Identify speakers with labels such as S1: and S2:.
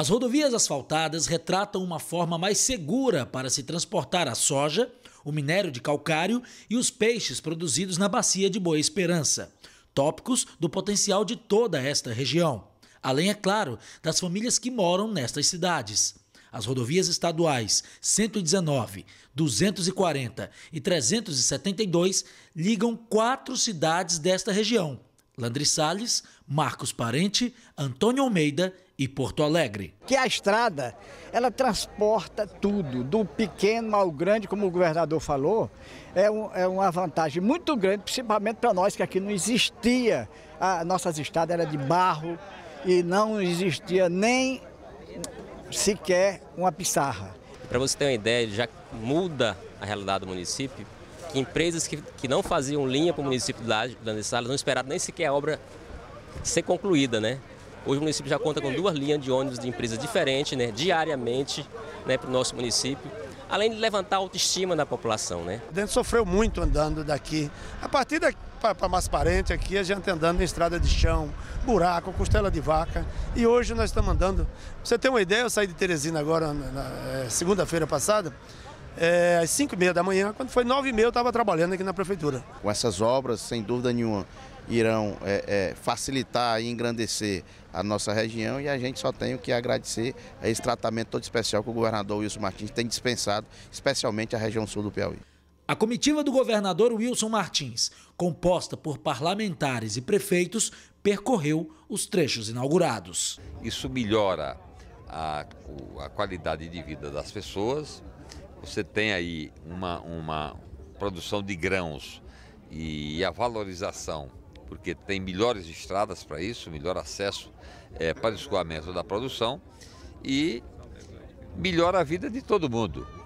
S1: As rodovias asfaltadas retratam uma forma mais segura para se transportar a soja, o minério de calcário e os peixes produzidos na bacia de Boa Esperança, tópicos do potencial de toda esta região. Além, é claro, das famílias que moram nestas cidades. As rodovias estaduais 119, 240 e 372 ligam quatro cidades desta região: Landri Salles, Marcos Parente, Antônio Almeida e Porto Alegre.
S2: Que a estrada, ela transporta tudo, do pequeno ao grande, como o governador falou, é, um, é uma vantagem muito grande, principalmente para nós que aqui não existia, a, nossas estradas eram de barro e não existia nem sequer uma pissarra.
S3: Para você ter uma ideia, já muda a realidade do município, que empresas que, que não faziam linha para o município de Laje, não esperaram nem sequer a obra ser concluída, né? Hoje o município já conta com duas linhas de ônibus de empresas diferentes, né, diariamente, né, para o nosso município. Além de levantar a autoestima da população, né?
S4: A gente sofreu muito andando daqui. A partir da para mais parente aqui, a gente andando em estrada de chão, buraco, costela de vaca. E hoje nós estamos andando. você tem uma ideia, eu saí de Teresina agora, é, segunda-feira passada, é, às 5 e meia da manhã, quando foi 9 e meia eu estava trabalhando aqui na prefeitura.
S5: Com essas obras, sem dúvida nenhuma, irão é, é, facilitar e engrandecer a nossa região e a gente só tem o que agradecer a esse tratamento todo especial que o governador Wilson Martins tem dispensado, especialmente a região sul do Piauí.
S1: A comitiva do governador Wilson Martins, composta por parlamentares e prefeitos, percorreu os trechos inaugurados.
S6: Isso melhora a, a qualidade de vida das pessoas, você tem aí uma, uma produção de grãos e a valorização, porque tem melhores estradas para isso, melhor acesso é, para o escoamento da produção e melhora a vida de todo mundo.